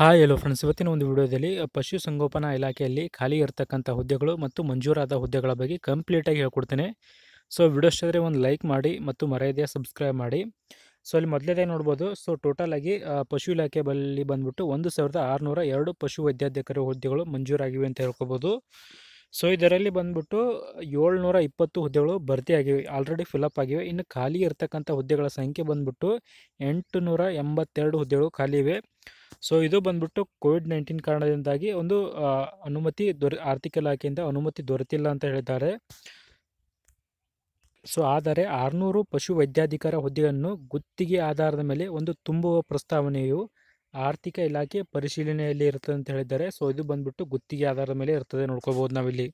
hi hello friends ಇವತ್ತಿನ ಒಂದು ವಿಡಿಯೋದಲ್ಲಿ ಪಶು ಇಲಾಖೆಯಲ್ಲಿ ಖಾಲಿ ಇರತಕ್ಕಂಥ ಹುದ್ದೆಗಳು ಮತ್ತು ಮಂಜೂರಾದ ಹುದ್ದೆಗಳ ಬಗ್ಗೆ ಕಂಪ್ಲೀಟಾಗಿ ಹೇಳ್ಕೊಡ್ತೇನೆ ಸೊ ವಿಡಿಯೋ ಇಷ್ಟ ಆದರೆ ಒಂದು ಲೈಕ್ ಮಾಡಿ ಮತ್ತು ಮರೆಯದೇ ಸಬ್ಸ್ಕ್ರೈಬ್ ಮಾಡಿ ಸೊ ಅಲ್ಲಿ ಮೊದಲೇದೇ ನೋಡ್ಬೋದು ಸೊ ಟೋಟಲಾಗಿ ಪಶು ಇಲಾಖೆ ಬಳಿ ಬಂದುಬಿಟ್ಟು ಒಂದು ಸಾವಿರದ ಆರುನೂರ ಎರಡು ಪಶು ವೈದ್ಯಾಧ್ಯಕ್ಷರ ಹುದ್ದೆಗಳು ಮಂಜೂರಾಗಿವೆ ಅಂತ ಹೇಳ್ಕೊಬೋದು ಸೊ ಇದರಲ್ಲಿ ಬಂದ್ಬಿಟ್ಟು ಏಳ್ನೂರ ಇಪ್ಪತ್ತು ಹುದ್ದೆಗಳು ಭರ್ತಿಯಾಗಿವೆ ಆಲ್ರೆಡಿ ಫಿಲಪ್ ಆಗಿವೆ ಇನ್ನು ಖಾಲಿ ಇರತಕ್ಕಂಥ ಹುದ್ದೆಗಳ ಸಂಖ್ಯೆ ಬಂದ್ಬಿಟ್ಟು ಎಂಟು ನೂರ ಎಂಬತ್ತೆರಡು ಹುದ್ದೆಗಳು ಖಾಲಿ ಇವೆ ಸೊ ಇದು ಬಂದ್ಬಿಟ್ಟು ಕೋವಿಡ್ ನೈನ್ಟೀನ್ ಕಾರಣದಿಂದಾಗಿ ಒಂದು ಅನುಮತಿ ದೊರೆ ಆರ್ಥಿಕ ಇಲಾಖೆಯಿಂದ ಅನುಮತಿ ದೊರೆತಿಲ್ಲ ಅಂತ ಹೇಳಿದ್ದಾರೆ ಸೊ ಆದರೆ ಆರುನೂರು ಪಶು ವೈದ್ಯಾಧಿಕಾರ ಹುದ್ದೆಯನ್ನು ಗುತ್ತಿಗೆ ಆಧಾರದ ಮೇಲೆ ಒಂದು ತುಂಬುವ ಪ್ರಸ್ತಾವನೆಯು ಆರ್ಥಿಕ ಇಲಾಖೆ ಪರಿಶೀಲನೆಯಲ್ಲಿ ಇರ್ತದೆ ಅಂತ ಹೇಳಿದ್ದಾರೆ ಸೊ ಇದು ಬಂದ್ಬಿಟ್ಟು ಗುತ್ತಿಗೆ ಆಧಾರದ ಮೇಲೆ ಇರ್ತದೆ ನೋಡ್ಕೋಬೋದು ನಾವಿಲ್ಲಿ